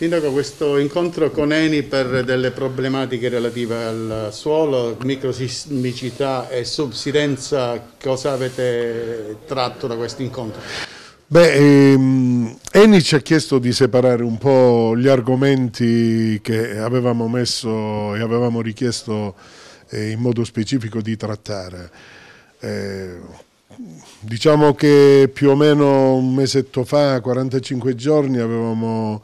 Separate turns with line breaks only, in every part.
Sindaco, questo incontro con Eni per delle problematiche relative al suolo, microsismicità e subsidenza, cosa avete tratto da questo incontro?
Beh, ehm, Eni ci ha chiesto di separare un po' gli argomenti che avevamo messo e avevamo richiesto eh, in modo specifico di trattare. Eh, diciamo che più o meno un mesetto fa, 45 giorni, avevamo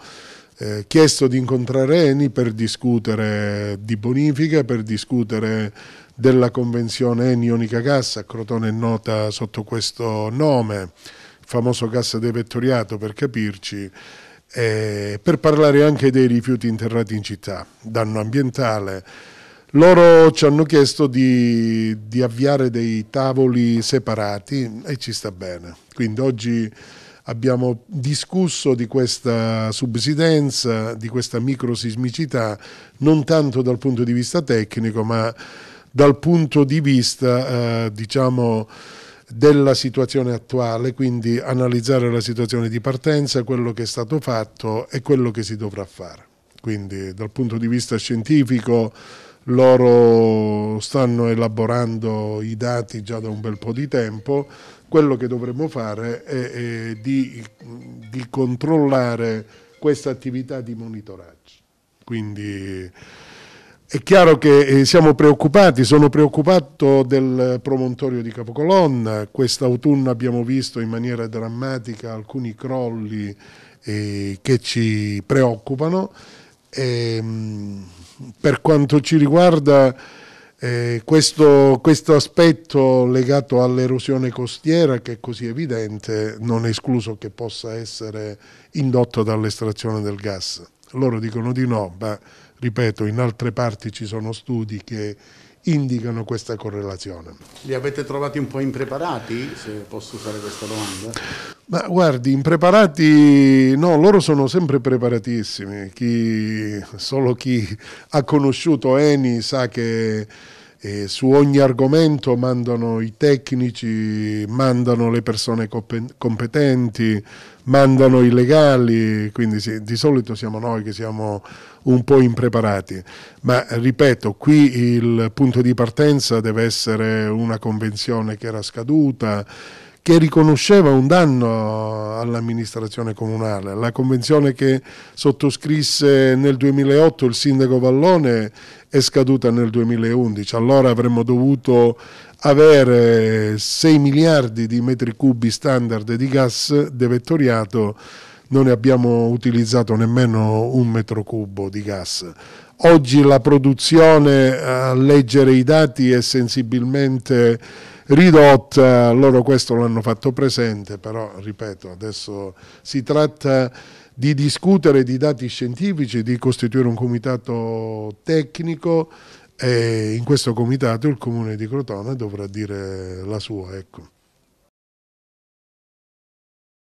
eh, chiesto di incontrare Eni per discutere di bonifica, per discutere della convenzione Eni Ionica Cassa, Crotone è nota sotto questo nome, il famoso Cassa de Vettoriato per capirci, eh, per parlare anche dei rifiuti interrati in città, danno ambientale. Loro ci hanno chiesto di, di avviare dei tavoli separati e ci sta bene. Quindi oggi abbiamo discusso di questa subsidenza, di questa microsismicità, non tanto dal punto di vista tecnico, ma dal punto di vista, eh, diciamo, della situazione attuale, quindi analizzare la situazione di partenza, quello che è stato fatto e quello che si dovrà fare. Quindi dal punto di vista scientifico loro stanno elaborando i dati già da un bel po' di tempo, quello che dovremmo fare è, è di, di, controllare questa attività di monitoraggio. Quindi è chiaro che eh, siamo preoccupati, sono preoccupato del promontorio di Capocolonna, quest'autunno abbiamo visto in maniera drammatica alcuni crolli eh, che ci preoccupano e, ehm, per quanto ci riguarda eh, questo, questo, aspetto legato all'erosione costiera che è così evidente non è escluso che possa essere indotto dall'estrazione del gas. Loro dicono di no, ma ripeto, in altre parti ci sono studi che indicano questa correlazione.
Li avete trovati un po' impreparati, se posso usare questa domanda?
Ma guardi, impreparati, no, loro sono sempre preparatissimi, chi, solo chi ha conosciuto Eni sa che eh, su ogni argomento mandano i tecnici, mandano le persone competenti, mandano i legali, quindi sì, di solito siamo noi che siamo un po' impreparati, ma ripeto, qui il punto di partenza deve essere una convenzione che era scaduta, che riconosceva un danno all'amministrazione comunale. La convenzione che sottoscrisse nel 2008 il sindaco Vallone è scaduta nel 2011, allora avremmo dovuto avere 6 miliardi di metri cubi standard di gas devettoriato, non ne abbiamo utilizzato nemmeno un metro cubo di gas. Oggi la produzione, a leggere i dati, è sensibilmente ridotta, loro questo l'hanno fatto presente, però ripeto, adesso si tratta di discutere di dati scientifici, di costituire un comitato tecnico e in questo comitato il comune di Crotone dovrà dire la sua. Ecco.